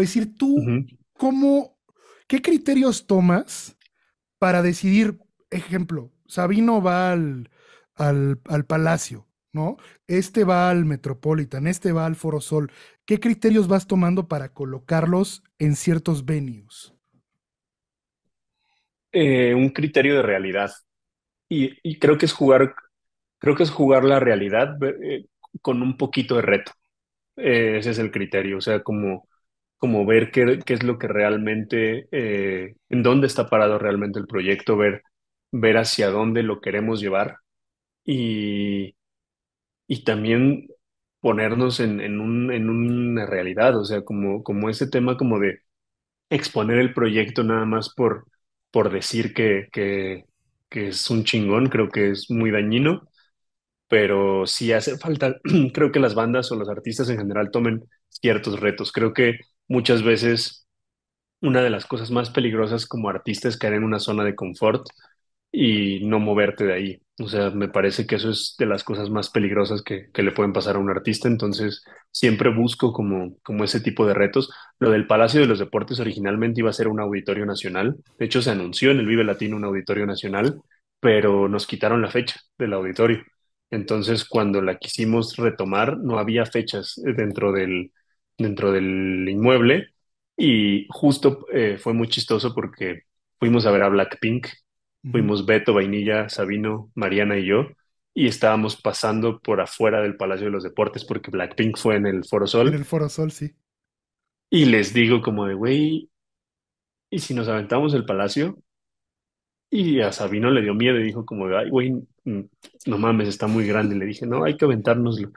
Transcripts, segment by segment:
decir tú, ¿cómo, qué criterios tomas para decidir, ejemplo, Sabino va al, al, Palacio, ¿no? Este va al Metropolitan, este va al Foro Sol. ¿Qué criterios vas tomando para colocarlos en ciertos venues? Eh, un criterio de realidad. Y, creo que es jugar, creo que es jugar la realidad eh, con un poquito de reto. Eh, ese es el criterio. O sea, como como ver qué, qué es lo que realmente, eh, en dónde está parado realmente el proyecto, ver, ver hacia dónde lo queremos llevar y, y también ponernos en, en, un, en una realidad, o sea, como, como ese tema como de exponer el proyecto nada más por, por decir que, que, que es un chingón, creo que es muy dañino, pero sí hace falta, creo que las bandas o los artistas en general tomen ciertos retos, creo que muchas veces una de las cosas más peligrosas como artista es caer en una zona de confort y no moverte de ahí. O sea, me parece que eso es de las cosas más peligrosas que, que le pueden pasar a un artista. Entonces, siempre busco como, como ese tipo de retos. Lo del Palacio de los Deportes originalmente iba a ser un auditorio nacional. De hecho, se anunció en el Vive Latino un auditorio nacional, pero nos quitaron la fecha del auditorio. Entonces, cuando la quisimos retomar, no había fechas eh, dentro del, dentro del inmueble y justo eh, fue muy chistoso porque fuimos a ver a Blackpink, fuimos Beto, Vainilla, Sabino, Mariana y yo y estábamos pasando por afuera del Palacio de los Deportes porque Blackpink fue en el Foro Sol. En el Foro Sol, sí. Y les digo como de, güey, ¿y si nos aventamos el palacio? Y a Sabino le dio miedo y dijo como de, ay, güey, mm, no mames, está muy grande. Y le dije, no, hay que aventárnoslo.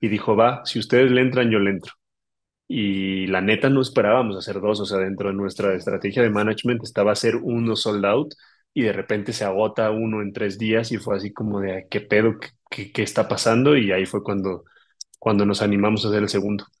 Y dijo, va, si ustedes le entran, yo le entro y la neta no esperábamos hacer dos, o sea, dentro de nuestra estrategia de management estaba hacer uno sold out y de repente se agota uno en tres días y fue así como de, ¿qué pedo? ¿Qué, qué está pasando? Y ahí fue cuando, cuando nos animamos a hacer el segundo.